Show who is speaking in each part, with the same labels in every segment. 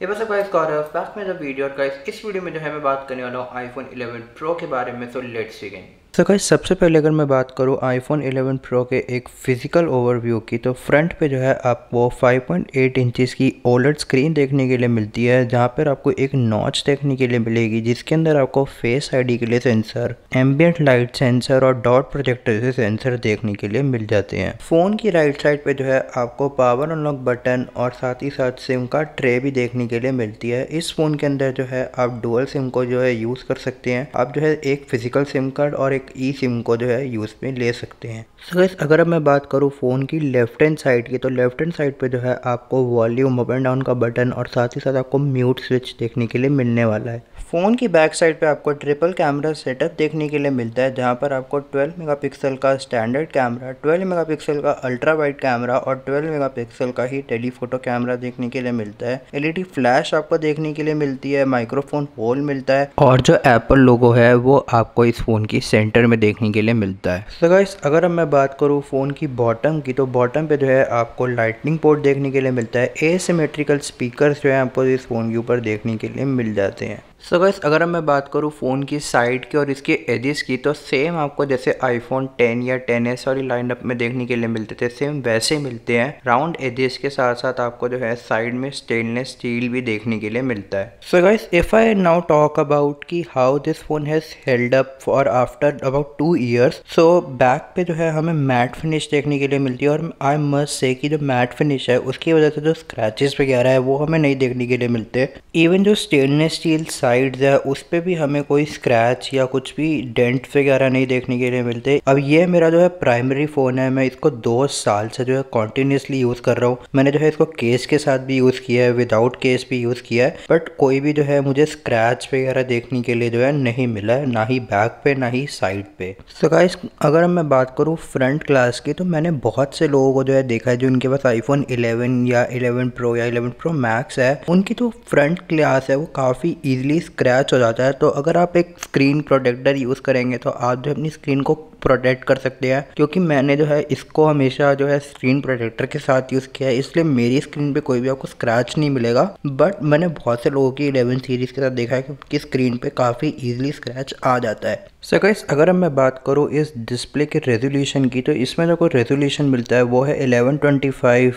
Speaker 1: ये बस गाइस हो बैक में द वीडियो और गाइस इस वीडियो में जो है मैं बात करने वाला हूँ आईफोन 11 प्रो के बारे में सो लेट्स बिगिन तो so सबसे पहले अगर मैं बात करूँ आईफोन 11 प्रो के एक फ़िज़िकल ओवरव्यू की तो फ्रंट पे जो है आपको 5.8 इंचेस की ओलेट स्क्रीन देखने के लिए मिलती है जहाँ पर आपको एक नॉच देखने के लिए मिलेगी जिसके अंदर आपको फेस आईडी के लिए सेंसर एम्बियट लाइट सेंसर और डॉट प्रोजेक्टर से सेंसर देखने के लिए मिल जाते हैं फ़ोन की राइट साइड पर जो है आपको पावर अनलॉक बटन और साथ ही साथ सिम का ट्रे भी देखने के लिए मिलती है इस फ़ोन के अंदर जो है आप डुअल सिम को जो है यूज़ कर सकते हैं आप जो है एक फ़िज़िकल सिम कार्ड और एक एक ई सिम को जो है यूज़ में ले सकते हैं सो so अगर अब मैं बात करूँ फ़ोन की लेफ्ट हैंड साइड की तो लेफ्ट हैंड साइड पे जो है आपको वॉल्यूम अप एंड डाउन का बटन और साथ ही साथ आपको म्यूट स्विच देखने के लिए मिलने वाला है फ़ोन की बैक साइड पे आपको ट्रिपल कैमरा सेटअप देखने के लिए मिलता है जहाँ पर आपको 12 मेगापिक्सल का स्टैंडर्ड कैमरा 12 मेगापिक्सल का अल्ट्रा वाइड कैमरा और 12 मेगापिक्सल का ही टेलीफोटो कैमरा देखने के लिए मिलता है एलईडी फ्लैश e आपको देखने के लिए मिलती है माइक्रोफोन होल मिलता है और जो एप्पल लोगो है वो आपको इस फ़ोन की सेंटर में देखने के लिए मिलता है सो so अगर मैं बात करूँ फ़ोन की बॉटम की तो बॉटम पे जो है आपको लाइटनिंग पोर्ट देखने के लिए मिलता है ए स्पीकर जो है आपको इस फ़ोन के ऊपर देखने के लिए मिल जाते हैं सो गैस अगर मैं बात करूँ फ़ोन की साइड की और इसके एजिस की तो सेम आपको जैसे आईफोन 10 या 10s वाली लाइनअप में देखने के लिए मिलते थे सेम वैसे मिलते हैं राउंड एजिस के साथ साथ आपको जो है साइड में स्टेनलेस स्टील भी देखने के लिए मिलता है so guess if I now talk about कि how this phone has held up for after about two years so back पे जो है हमें मैट फिनिश देखने के लिए मिलती है और आई मस्ट से कि जो मैट फिनिश है उसकी वजह से जो स्क्रैचेस वगैरह है वो हमें नहीं देखने के लिए मिलते इवन जो स्टेनलेस स्टील साइड साइड्स है उस पर भी हमें कोई स्क्रैच या कुछ भी डेंट वगैरह नहीं देखने के लिए मिलते अब ये मेरा जो है प्राइमरी फ़ोन है मैं इसको दो साल से जो है कॉन्टीन्यूसली यूज़ कर रहा हूँ मैंने जो है इसको केस के साथ भी यूज़ किया है विदाउट केस भी यूज़ किया है बट कोई भी जो है मुझे स्क्रैच वगैरह देखने के लिए जो है नहीं मिला है ना ही बैक पे ना ही साइड पे सो so अगर मैं बात करूँ फ्रंट क्लास की तो मैंने बहुत से लोगों को जो है देखा है जो जिनके पास आईफोन 11 या 11 प्रो या 11 प्रो मैक्स है उनकी जो फ्रंट क्लास है वो काफ़ी ईजिली स्क्रैच हो जाता है तो अगर आप एक स्क्रीन प्रोटेक्टर यूज़ करेंगे तो आप जो अपनी स्क्रीन को प्रोटेक्ट कर सकते हैं क्योंकि मैंने जो है इसको हमेशा जो है स्क्रीन प्रोटेक्टर के साथ यूज़ किया है इसलिए मेरी स्क्रीन पे कोई भी आपको स्क्रैच नहीं मिलेगा बट मैंने बहुत से लोगों की इलेवन सीरीज़ के साथ देखा है कि स्क्रीन पे काफ़ी ईजिली स्क्रैच आ जाता है सर so गाइस अगर मैं बात करूँ इस डिस्प्ले के रेजोल्यूशन की तो इसमें जो कोई रेजोल्यूशन मिलता है वो है एलेवन ट्वेंटी फाइव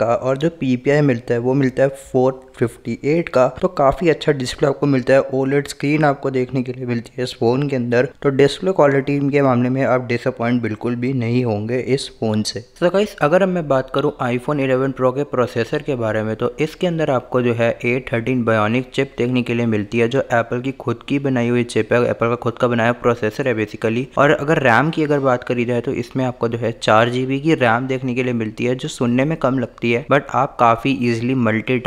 Speaker 1: का और जो पी मिलता है वो मिलता है फोर फिफ्टी का तो काफ़ी अच्छा डिस्प्ले आपको मिलता है ओलेट स्क्रीन आपको देखने के लिए मिलती है इस फ़ोन के अंदर तो डिस्प्ले तो क्वालिटी के मामले में आप डिसअपॉइंट बिल्कुल भी नहीं होंगे इस फ़ोन से तो so गाइस अगर मैं बात करूँ आईफोन 11 प्रो के प्रोसेसर के बारे में तो इसके अंदर आपको जो है ए थर्टीन चिप देखने के लिए मिलती है जो एप्पल की खुद की बनाई हुई चिप है एप्पल का खुद का बनाया प्रोसेसर है बेसिकली और अगर रैम की अगर बात करी जाए तो इसमें आपको जो है चार की रैम देखने के लिए मिलती है जो सुनने में कम लगती है बट आप काफ़ी इजिली मल्टी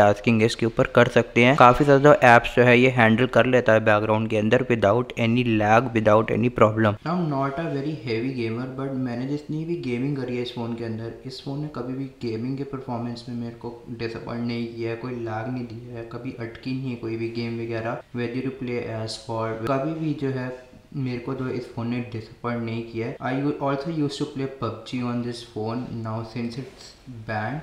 Speaker 1: इसके ऊपर कर सकते हैं काफ़ी ज़्यादा एप्स जो है ये हैंडल कर लेता है बैकग्राउंड के अंदर without any lag without any problem problem I am not a very heavy gamer but मैंने जितनी भी गेमिंग करी है इस फ़ोन के अंदर इस फ़ोन ने कभी भी गेमिंग के परफॉर्मेंस में मेरे को डिसअपॉइंट नहीं किया है कोई लाग नहीं दिया है कभी अटकी नहीं है कोई भी गेम वगैरह whether you play as for कभी भी जो है मेरे को तो इस फ़ोन ने डिसअपॉइंट नहीं किया है I also use to play PUBG on this phone now since it's banned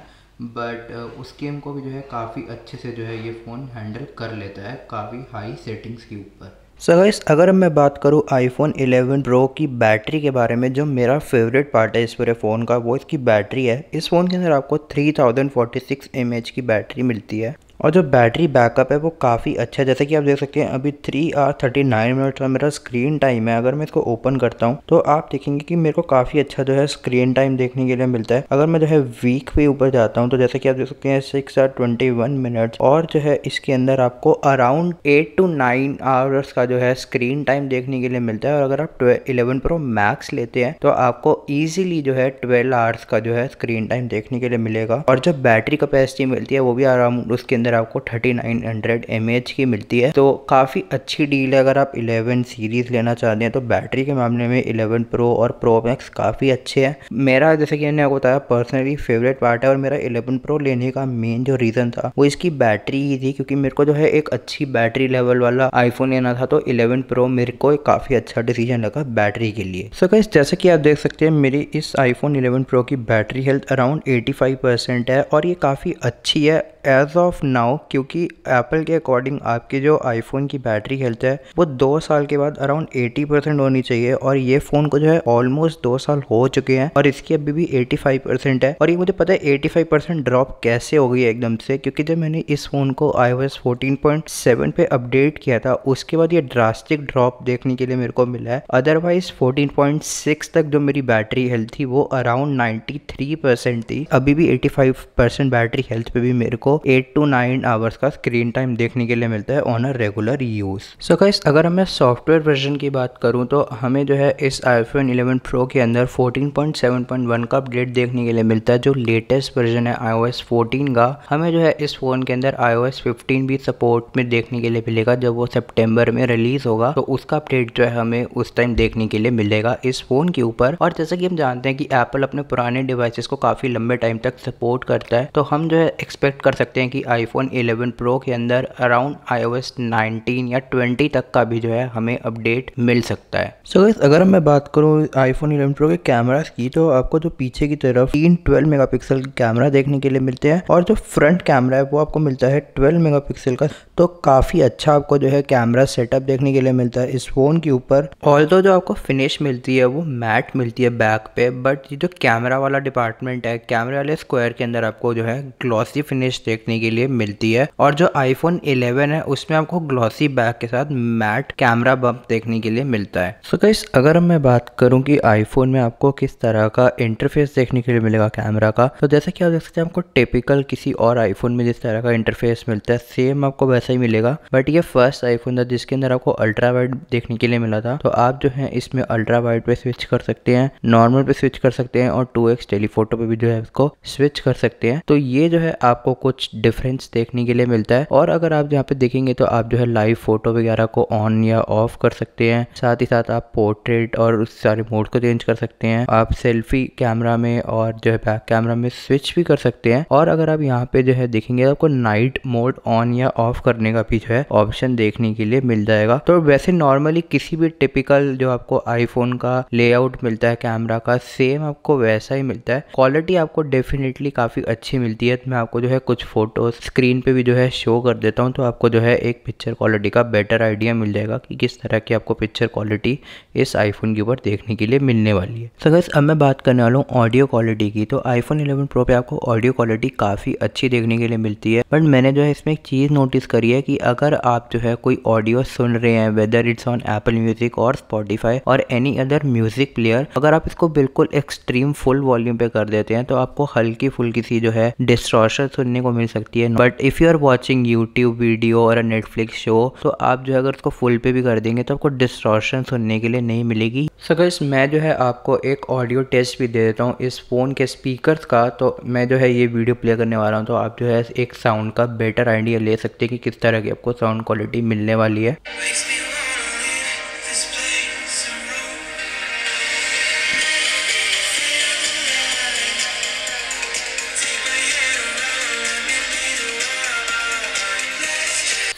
Speaker 1: but uh, उस गेम को भी जो है काफ़ी अच्छे से जो है ये फ़ोन हैंडल कर लेता है काफ़ी हाई सेटिंग्स के ऊपर सो so अगर अगर मैं बात करूँ आईफोन 11 प्रो की बैटरी के बारे में जो मेरा फेवरेट पार्ट है इस पूरे फ़ोन का वो इसकी बैटरी है इस फ़ोन के अंदर आपको 3046 थाउजेंड की बैटरी मिलती है और जो बैटरी बैकअप है वो काफ़ी अच्छा है जैसे कि आप देख सकते हैं अभी three hour thirty nine minute का मेरा स्क्रीन टाइम है अगर मैं इसको ओपन करता हूँ तो आप देखेंगे कि मेरे को काफ़ी अच्छा जो है स्क्रीन टाइम देखने के लिए मिलता है अगर मैं जो है वीक पे ऊपर जाता हूँ तो जैसे कि आप देख सकते हैं सिक्स आर ट्वेंटी वन और जो है इसके अंदर आपको around eight to nine hours का जो है स्क्रीन टाइम देखने के लिए मिलता है और अगर आप इलेवन प्रो मैक्स लेते हैं तो आपको ईजिली जो है ट्वेल्व आवर्स का जो है स्क्रीन टाइम देखने के लिए मिलेगा और जो बैटरी कैपेसिटी मिलती है वो भी अराउंड उसके अंदर आपको thirty nine hundred M H की मिलती है तो काफ़ी अच्छी डील है अगर आप इलेवन सीरीज लेना चाहते हैं तो बैटरी के मामले में इलेवन प्रो और प्रो मैक्स काफ़ी अच्छे हैं मेरा जैसे कि मैंने आपको बताया पर्सनली फेवरेट पार्ट है और मेरा इलेवन प्रो लेने का मेन जो रीज़न था वो इसकी बैटरी ही थी क्योंकि मेरे को जो है एक अच्छी बैटरी लेवल वाला आईफोन लेना था तो इलेवन प्रो मेरे को काफ़ी अच्छा डिसीजन लगा बैटरी के लिए सो कैसे जैसे कि आप देख सकते हैं मेरी इस आईफोन 11 प्रो की बैटरी हेल्थ अराउंड 85 परसेंट है और ये काफ़ी अच्छी है एज ऑफ नाउ क्योंकि एप्पल के अकॉर्डिंग आपके जो आईफोन की बैटरी हेल्थ है वो दो साल के बाद अराउंड एटी परसेंट होनी चाहिए और ये फ़ोन को जो है ऑलमोस्ट दो साल हो चुके हैं और इसकी अभी भी एटी फाइव परसेंट है और ये मुझे पता है एटी फाइव परसेंट ड्रॉप कैसे हो गई है एकदम से क्योंकि जब मैंने इस फ़ोन को I O S fourteen point seven पे अपडेट किया था उसके बाद ये ड्रास्टिक ड्रॉप देखने के लिए मेरे को मिला है अदरवाइज फोर्टीन पॉइंट सिक्स तक जो मेरी बैटरी हेल्थ थी वो अराउंड नाइन्टी थ्री परसेंट थी अभी भी eighty five percent battery health पे भी मेरे को एट टू नाइन आवर्स का स्क्रीन टाइम देखने के लिए मिलता है on a regular use so guys अगर मैं सॉफ्टवेयर वर्जन की बात करूँ तो हमें जो है इस आईफोन इलेवन प्रो के अंदर fourteen point point seven one का अपडेट देखने के लिए मिलता है जो लेटेस्ट वर्जन है एस फोर्टीन का हमें जो है इस फ़ोन के अंदर एस फिफ्टीन भी सपोर्ट में देखने के लिए मिलेगा जब वो सेप्टेम्बर में रिलीज़ होगा तो उसका अपडेट जो है हमें उस टाइम देखने के लिए मिलेगा इस फ़ोन के ऊपर और जैसा कि हम जानते हैं कि एप्पल अपने पुराने डिवाइसेस को काफ़ी लंबे टाइम तक सपोर्ट करता है तो हम जो है एक्सपेक्ट कर सकते सकते हैं कि आईफोन 11 प्रो के अंदर अराउंड आईओएस 19 या 20 तक का भी जो है हमें अपडेट मिल सकता है सो so, अगर मैं बात करूँ आईफोन 11 प्रो के कैमराज की तो आपको जो पीछे की तरफ तीन ट्वेल्व मेगा पिक्सल कैमरा देखने के लिए मिलते हैं और जो फ्रंट कैमरा है वो आपको मिलता है ट्वेल्व मेगा का तो काफ़ी अच्छा आपको जो है कैमरा सेटअप देखने के लिए मिलता है इस फ़ोन के ऊपर और तो जो आपको फिनिश मिलती है वो मैट मिलती है बैक पे बट ये जो कैमरा वाला डिपार्टमेंट है कैमरे वाले स्क्वायर के अंदर आपको जो है ग्लॉसी फिनिश देखने के लिए मिलती है और जो आईफोन 11 है उसमें आपको ग्लॉसी बैक के साथ मैट कैमरा बम्प देखने के लिए मिलता है सो so अगर मैं बात करूँ कि आईफोन में आपको किस तरह का इंटरफेस देखने के लिए मिलेगा कैमरा का तो जैसा कि आप देख सकते हैं आपको टिपिकल किसी और आईफोन में जिस तरह का इंटरफेस मिलता है सेम आपको वैसा ही मिलेगा बट ये फर्स्ट आईफोन था जिसके अंदर आपको अल्ट्रा वाइड देखने के लिए मिला था तो आप जो है इसमें अल्ट्रा वाइड पे स्विच कर सकते हैं नॉर्मल पे स्विच कर सकते हैं और टू एक्स टेलीफोटो पे भी जो है इसको स्विच कर सकते हैं तो ये जो है आपको कुछ कुछ डिफरेंस देखने के लिए मिलता है और अगर आप यहाँ पे देखेंगे तो आप जो है लाइव फोटो वगैरह को ऑन या ऑफ कर सकते हैं साथ ही साथ आप पोर्ट्रेट और उस सारे मोड को चेंज कर सकते हैं आप सेल्फी कैमरा में और जो है बैक कैमरा में स्विच भी कर सकते हैं और अगर आप यहाँ पे जो है देखेंगे आपको नाइट मोड ऑन या ऑफ करने का भी जो है ऑप्शन देखने के लिए मिल जाएगा तो वैसे नॉर्मली किसी भी टिपिकल जो आपको आईफोन का लेआउट मिलता है कैमरा का सेम आपको वैसा ही मिलता है क्वालिटी आपको डेफिनेटली काफ़ी अच्छी मिलती है तो मैं आपको जो है कुछ फ़ोटो स्क्रीन पे भी जो है शो कर देता हूँ तो आपको जो है एक पिक्चर क्वालिटी का बेटर आइडिया मिल जाएगा कि किस तरह की आपको पिक्चर क्वालिटी इस आईफोन के ऊपर देखने के लिए मिलने वाली है सगस अब मैं बात करने वाला हूँ ऑडियो क्वालिटी की तो आईफोन इलेवन प्रो पे आपको ऑडियो क्वालिटी काफ़ी अच्छी देखने के लिए मिलती है बट मैंने जो है इसमें एक चीज़ नोटिस करी है कि अगर आप जो है कोई ऑडियो सुन रहे हैं whether it's on Apple music और स्पॉटिफाई और एनी अदर म्यूजिक प्लेयर अगर आप इसको बिल्कुल एक्सट्रीम फुल वॉल्यूम पे कर देते हैं तो आपको हल्की फुल्की सी जो है डिस्ट्रॉशन सुनने को मिल मिल सकती है but if you are watching YouTube video और नेटफ्लिक्स शो तो आप जो है अगर उसको फुल पे भी कर देंगे तो आपको डिस्ट्रॉशन सुनने के लिए नहीं मिलेगी सर so मैं जो है आपको एक ऑडियो टेस्ट भी दे देता हूँ इस फ़ोन के स्पीकर का तो मैं जो है ये वीडियो प्ले करने वाला हूँ तो आप जो है एक साउंड का बेटर आइडिया ले सकते हैं कि किस तरह की आपको साउंड क्वालिटी मिलने वाली है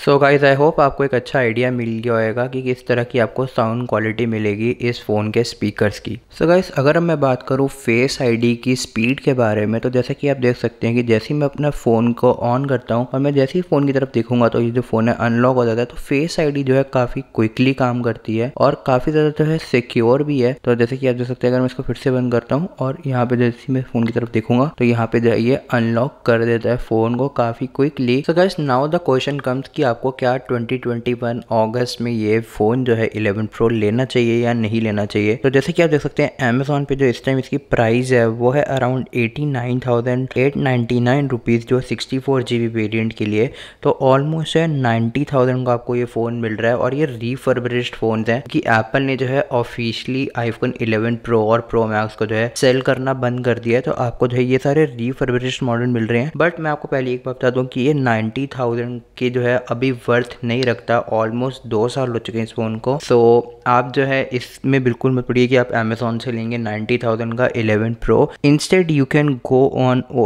Speaker 1: सो गाइज़ आई होप आपको एक अच्छा आइडिया मिल गया होगा कि किस तरह की आपको साउंड क्वालिटी मिलेगी इस फ़ोन के स्पीकर्स की सो so गाइज़ अगर मैं बात करूँ फेस आईडी की स्पीड के बारे में तो जैसे कि आप देख सकते हैं कि जैसे ही मैं अपना फ़ोन को ऑन करता हूँ और मैं जैसे ही फ़ोन की तरफ देखूंगा तो ये जो फ़ोन है अनलॉक हो जाता है तो फेस आई जो है काफ़ी क्विकली काम करती है और काफ़ी ज़्यादा जो है सिक्योर भी है तो जैसे कि आप देख सकते हैं अगर मैं इसको फिर से बंद करता हूँ और यहाँ पे जैसे मैं फ़ोन की तरफ देखूंगा तो यहाँ पे ये अनलॉक कर देता है फ़ोन को काफ़ी quickly so guys now the question comes की आप आपको क्या 2021 अगस्त में ये फ़ोन जो है 11 प्रो लेना चाहिए या नहीं लेना चाहिए तो जैसे कि आप देख सकते हैं अमेजोन पे जो इस टाइम इसकी प्राइस है वो है around eighty nine thousand eight ninety nine rupees जो sixty four G B variant के लिए तो ऑलमोस्ट है नाइन्टी थाउजेंड का आपको ये फ़ोन मिल रहा है और ये रिफर्बरिस्ड फ़ोन है कि एप्पल ने जो है ऑफिशियली आईफोन इलेवन प्रो और प्रो मैक्स को जो है सेल करना बंद कर दिया है तो आपको जो है ये सारे रिफर्बरिस्ड मॉडल मिल रहे हैं बट मैं आपको पहले एक बार बता दूँ कि ये नाइन्टी थाउजेंड के जो है अभी भी वर्थ नहीं रखता ऑलमोस्ट दो साल हो चुके हैं इस फ़ोन को सो so, आप जो है इसमें बिल्कुल मत पड़िए कि आप अमेजोन से लेंगे 90,000 का 11 pro instead you can go on O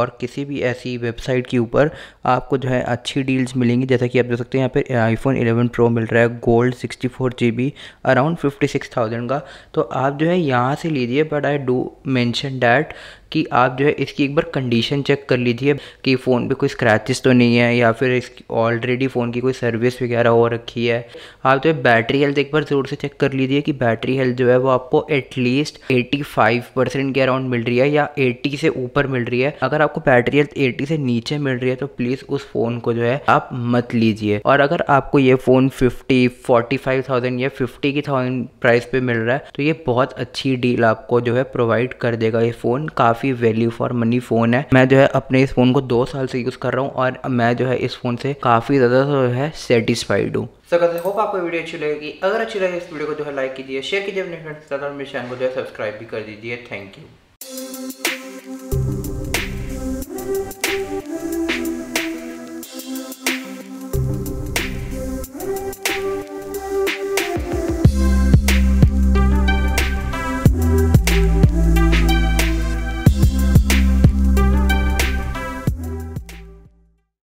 Speaker 1: और किसी भी ऐसी वेबसाइट के ऊपर आपको जो है अच्छी डील्स मिलेंगी जैसा कि आप देख सकते हैं यहाँ पे आईफोन इलेवन प्रो मिल रहा है gold sixty GB around fifty का तो आप जो है यहाँ से लीजिए but I do mention that कि आप जो है इसकी एक बार कंडीशन चेक कर लीजिए कि फ़ोन पे कोई स्क्रैचेस तो नहीं है या फिर इसकी ऑलरेडी फ़ोन की कोई सर्विस वगैरह हो रखी है आप जो है बैटरी हेल्थ एक बार ज़रूर से चेक कर लीजिए कि बैटरी हेल्थ जो है वो आपको एटलीस्ट 85 परसेंट के अराउंड मिल रही है या 80 से ऊपर मिल रही है अगर आपको बैटरी हेल्थ एटी से नीचे मिल रही है तो प्लीज़ उस फ़ोन को जो है आप मत लीजिए और अगर आपको ये phone fifty forty five thousand या फिफ्टी की थाउजेंड प्राइस पे मिल रहा है तो ये बहुत अच्छी डील आपको जो है प्रोवाइड कर देगा ये फ़ोन काफ़ी काफ़ी वैल्यू फॉर मनी फ़ोन है मैं जो है अपने इस फ़ोन को दो साल से यूज़ कर रहा हूँ और मैं जो है इस फ़ोन से काफ़ी ज़्यादा जो है सेटिस्फाइड हूँ सो कहते होप आपको वीडियो अच्छी लगेगी अगर अच्छी लगे इस वीडियो को जो है लाइक कीजिए शेयर कीजिए अपने फ्रेंड्स के साथ और मेरे चैनल को जो है सब्सक्राइब भी कर दीजिए थैंक यू